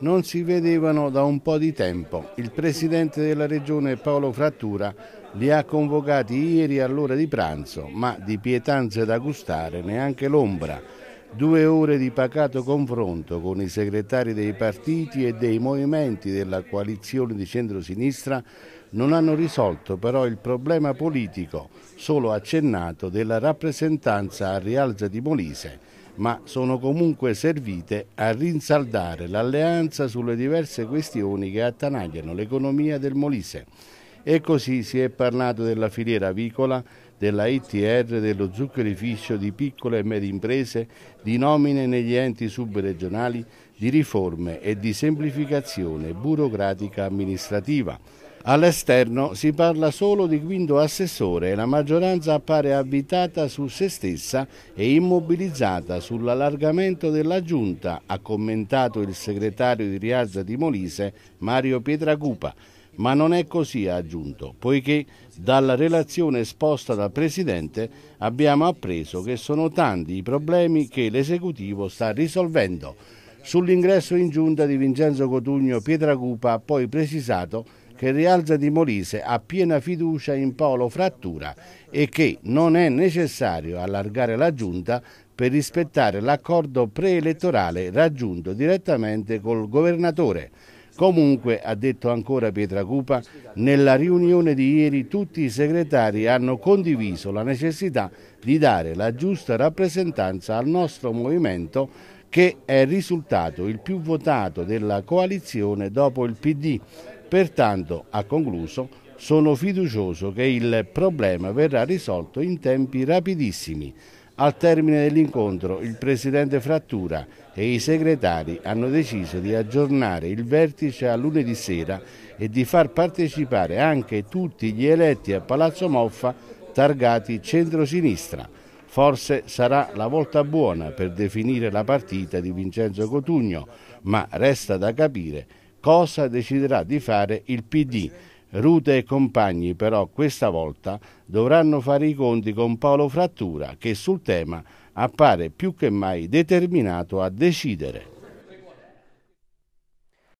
non si vedevano da un po' di tempo. Il presidente della regione Paolo Frattura li ha convocati ieri all'ora di pranzo, ma di pietanze da gustare neanche l'ombra. Due ore di pacato confronto con i segretari dei partiti e dei movimenti della coalizione di centrosinistra non hanno risolto però il problema politico, solo accennato, della rappresentanza a rialza di Molise ma sono comunque servite a rinsaldare l'alleanza sulle diverse questioni che attanagliano l'economia del Molise. E così si è parlato della filiera avicola, della ITR, dello zuccherificio, di piccole e medie imprese, di nomine negli enti subregionali, di riforme e di semplificazione burocratica amministrativa. All'esterno si parla solo di quinto assessore e la maggioranza appare abitata su se stessa e immobilizzata sull'allargamento della giunta, ha commentato il segretario di Riazza di Molise Mario Pietracupa. Ma non è così, ha aggiunto, poiché dalla relazione esposta dal Presidente abbiamo appreso che sono tanti i problemi che l'esecutivo sta risolvendo. Sull'ingresso in giunta di Vincenzo Cotugno Pietracupa ha poi precisato che il rialza di Molise ha piena fiducia in Paolo Frattura e che non è necessario allargare la giunta per rispettare l'accordo preelettorale raggiunto direttamente col governatore. Comunque, ha detto ancora Pietra Cupa, nella riunione di ieri tutti i segretari hanno condiviso la necessità di dare la giusta rappresentanza al nostro movimento che è risultato il più votato della coalizione dopo il PD. Pertanto, ha concluso, sono fiducioso che il problema verrà risolto in tempi rapidissimi. Al termine dell'incontro il Presidente Frattura e i segretari hanno deciso di aggiornare il vertice a lunedì sera e di far partecipare anche tutti gli eletti a Palazzo Moffa targati centro-sinistra. Forse sarà la volta buona per definire la partita di Vincenzo Cotugno, ma resta da capire cosa deciderà di fare il PD. Rute e compagni però questa volta dovranno fare i conti con Paolo Frattura che sul tema appare più che mai determinato a decidere.